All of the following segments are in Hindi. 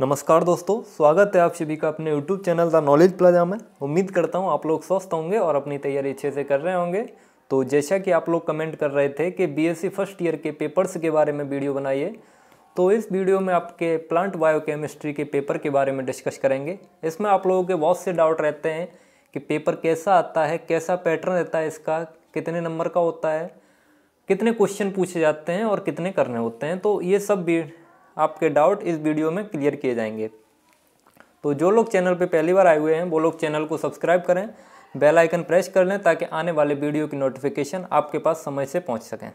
नमस्कार दोस्तों स्वागत है आप सभी का अपने YouTube channel the knowledge plaza में उम्मीद करता हूँ आप लोग स्वस्थ होंगे और अपनी तैयारी अच्छे से कर रहे होंगे तो जैसा कि आप लोग कमेंट कर रहे थे कि बीएससी फर्स्ट ईयर के पेपर्स के बारे में वीडियो बनाइए तो इस वीडियो में आपके प्लांट बायोकेमिस्ट्री के पेपर के बारे में डिस्कस करेंगे इसमें आप लोगों के बहुत से डाउट रहते हैं कि पेपर कैसा आता है कैसा पैटर्न रहता है इसका कितने नंबर का होता है कितने क्वेश्चन पूछे जाते हैं और कितने करने होते हैं तो ये सब आपके डाउट इस वीडियो में क्लियर किए जाएंगे तो जो लोग चैनल पर पहली बार आए हुए हैं वो लोग चैनल को सब्सक्राइब करें बेल आइकन प्रेस कर लें ताकि आने वाले वीडियो की नोटिफिकेशन आपके पास समय से पहुंच सकें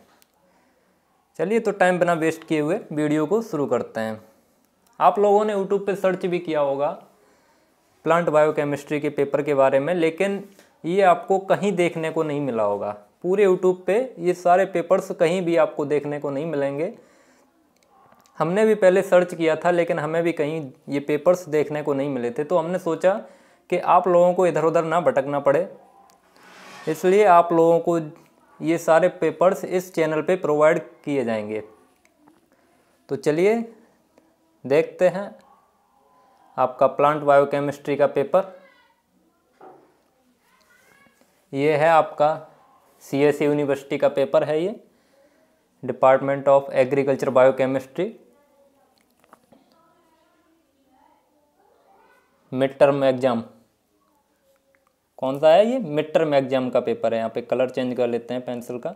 चलिए तो टाइम बिना वेस्ट किए हुए वीडियो को शुरू करते हैं आप लोगों ने यूट्यूब पर सर्च भी किया होगा प्लांट बायोकेमिस्ट्री के पेपर के बारे में लेकिन ये आपको कहीं देखने को नहीं मिला होगा पूरे यूट्यूब पर ये सारे पेपर्स कहीं भी आपको देखने को नहीं मिलेंगे हमने भी पहले सर्च किया था लेकिन हमें भी कहीं ये पेपर्स देखने को नहीं मिले थे तो हमने सोचा कि आप लोगों को इधर उधर ना भटकना पड़े इसलिए आप लोगों को ये सारे पेपर्स इस चैनल पे प्रोवाइड किए जाएंगे तो चलिए देखते हैं आपका प्लांट बायोकेमिस्ट्री का पेपर ये है आपका सी यूनिवर्सिटी e का पेपर है ये department of agriculture biochemistry mid term exam कौन सा है ये मिड टर्म एग्ज़ाम का पेपर है यहाँ पे कलर चेंज कर लेते हैं पेंसिल का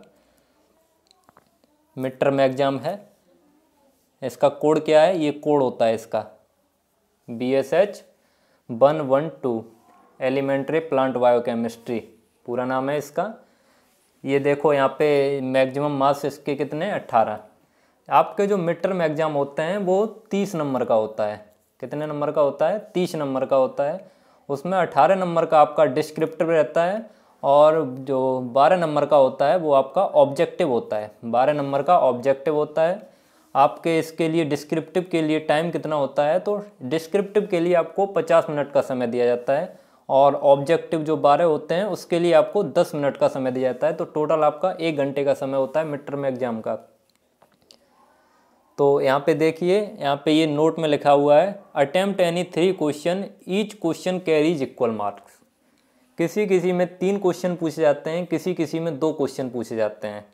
मिड टर्म एग्ज़ाम है इसका कोड क्या है ये कोड होता है इसका B S H one one two elementary plant biochemistry पूरा नाम है इसका ये देखो यहाँ पे मैक्सिमम मार्क्स इसके कितने अट्ठारह आपके जो मिड टर्म एग्ज़ाम होते हैं वो तीस नंबर का होता है कितने नंबर का होता है तीस नंबर का होता है उसमें अठारह नंबर का आपका डिस्क्रिप्टिव रहता है और जो बारह नंबर का होता है वो आपका ऑब्जेक्टिव होता है बारह नंबर का ऑब्जेक्टिव होता है आपके इसके लिए डिस्क्रिप्टिव के लिए टाइम कितना होता है तो डिस्क्रिप्टिव के लिए आपको पचास मिनट का समय दिया जाता है और ऑब्जेक्टिव जो बारह होते हैं उसके लिए आपको दस मिनट का समय दिया जाता है तो टोटल आपका एक घंटे का समय होता है मिड टर्म एग्जाम का तो यहाँ पे देखिए यहाँ पे ये नोट में लिखा हुआ है attempt any three question each question carries equal marks किसी किसी में तीन क्वेश्चन पूछे जाते हैं किसी किसी में दो क्वेश्चन पूछे जाते हैं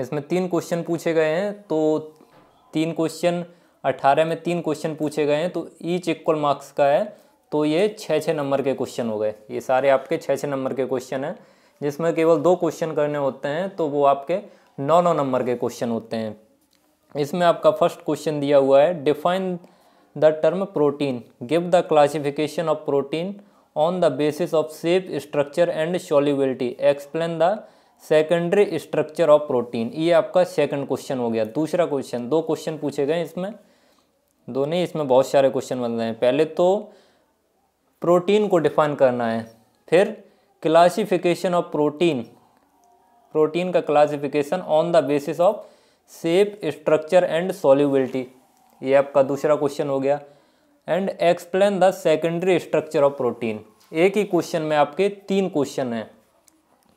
इसमें तीन क्वेश्चन पूछे गए हैं तो तीन क्वेश्चन अट्ठारह में तीन क्वेश्चन पूछे गए हैं तो ईच इक्वल मार्क्स का है तो ये छः छः नंबर के क्वेश्चन हो गए ये सारे आपके छः छः नंबर के क्वेश्चन हैं जिसमें केवल दो क्वेश्चन करने होते हैं तो वो आपके नौ नौ नंबर के क्वेश्चन होते हैं इसमें आपका फर्स्ट क्वेश्चन दिया हुआ है define the term protein give the classification of protein on the basis of shape structure and solubility explain the secondary structure of protein ये आपका सेकंड क्वेश्चन हो गया दूसरा क्वेश्चन दो क्वेश्चन पूछे गए इसमें दो नहीं इसमें बहुत सारे क्वेश्चन बन रहे हैं पहले तो प्रोटीन को डिफाइन करना है फिर क्लासिफिकेशन ऑफ प्रोटीन प्रोटीन का classification on the basis of shape structure and solubility ये आपका दूसरा क्वेश्चन हो गया and explain the secondary structure of protein एक ही क्वेश्चन में आपके तीन क्वेश्चन हैं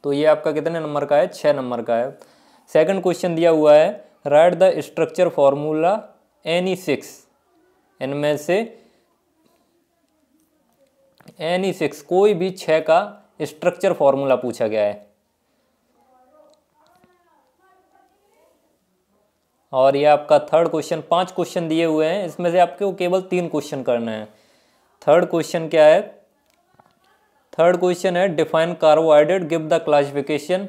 तो ये आपका कितने नंबर का है छः नंबर का है सेकंड क्वेश्चन दिया हुआ है write the structure formula any six इनमें से एनी सिक्स e कोई भी छः का स्ट्रक्चर फॉर्मूला पूछा गया है और ये आपका थर्ड क्वेश्चन पांच क्वेश्चन दिए हुए हैं इसमें से आपको केवल तीन क्वेश्चन करना है थर्ड क्वेश्चन क्या है थर्ड क्वेश्चन है define carbohydrate give the classification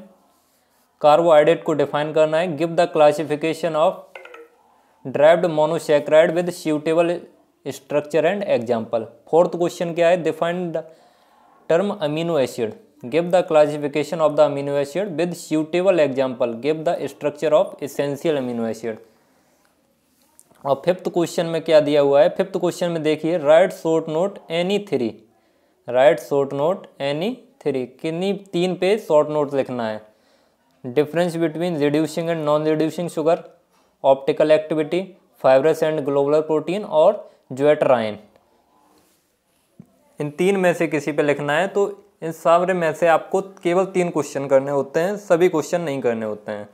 carbohydrate को डिफाइन करना है give the classification of derived monosaccharide with suitable structure and example fourth question क्या है define term amino acid give the classification of the amino acid with suitable example give the structure of essential amino acid और फिफ्थ क्वेश्चन में क्या दिया हुआ है फिफ्थ क्वेश्चन में देखिए write short note any three right short note any three किन्नी तीन पे शॉर्ट नोट लिखना है difference between reducing and non reducing sugar optical activity fibrous and globular protein और ज्वेटराइन इन तीन में से किसी पे लिखना है तो इन सारे में से आपको केवल तीन क्वेश्चन करने होते हैं सभी क्वेश्चन नहीं करने होते हैं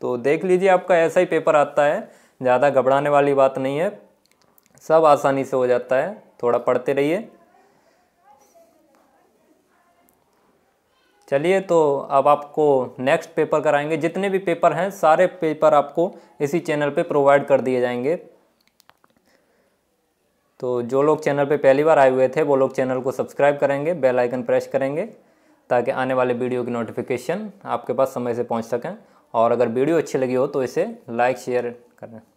तो देख लीजिए आपका ऐसा ही पेपर आता है ज़्यादा घबराने वाली बात नहीं है सब आसानी से हो जाता है थोड़ा पढ़ते रहिए चलिए तो अब आपको नेक्स्ट पेपर कराएंगे जितने भी पेपर हैं सारे पेपर आपको इसी चैनल पे प्रोवाइड कर दिए जाएंगे तो जो लोग चैनल पे पहली बार आए हुए थे वो लोग चैनल को सब्सक्राइब करेंगे बेल आइकन प्रेस करेंगे ताकि आने वाले वीडियो की नोटिफिकेशन आपके पास समय से पहुंच सकें और अगर वीडियो अच्छी लगी हो तो इसे लाइक शेयर करें